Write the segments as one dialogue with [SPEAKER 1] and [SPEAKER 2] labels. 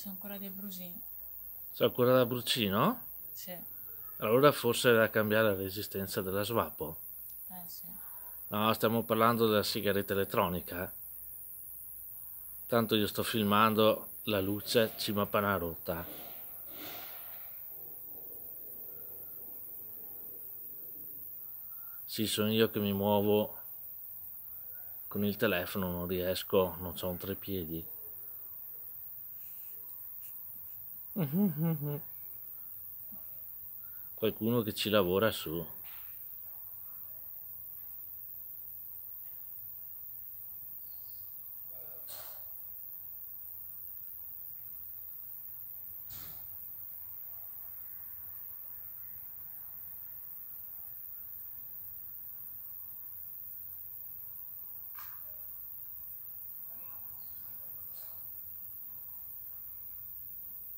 [SPEAKER 1] sono ancora dei brusini. C'è ancora da brucino? Sì. Allora forse è da cambiare la resistenza della svapo. Eh sì. No, stiamo parlando della sigaretta elettronica. Tanto io sto filmando la luce cima pana rotta. Sì, sono io che mi muovo con il telefono, non riesco, non ho un treppiedi. Mm-hmm, mm-hmm. Qualcuno che ci lavora su.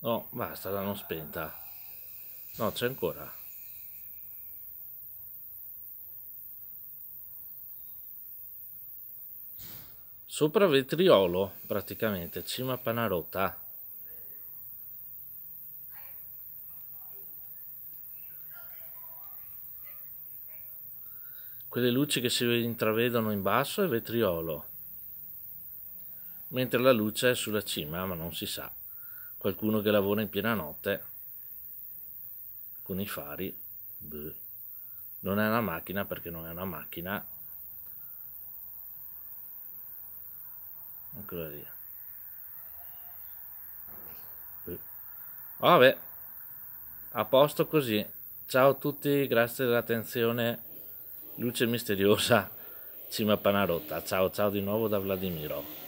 [SPEAKER 1] No, oh, basta, l'hanno spenta. No, c'è ancora. Sopra vetriolo, praticamente, cima panarotta. Quelle luci che si intravedono in basso è vetriolo, mentre la luce è sulla cima, ma non si sa qualcuno che lavora in piena notte con i fari, Beh. non è una macchina perché non è una macchina. Ancora lì. Beh. Vabbè, a posto così. Ciao a tutti, grazie dell'attenzione. Luce misteriosa, cima panarotta. Ciao ciao di nuovo da Vladimiro.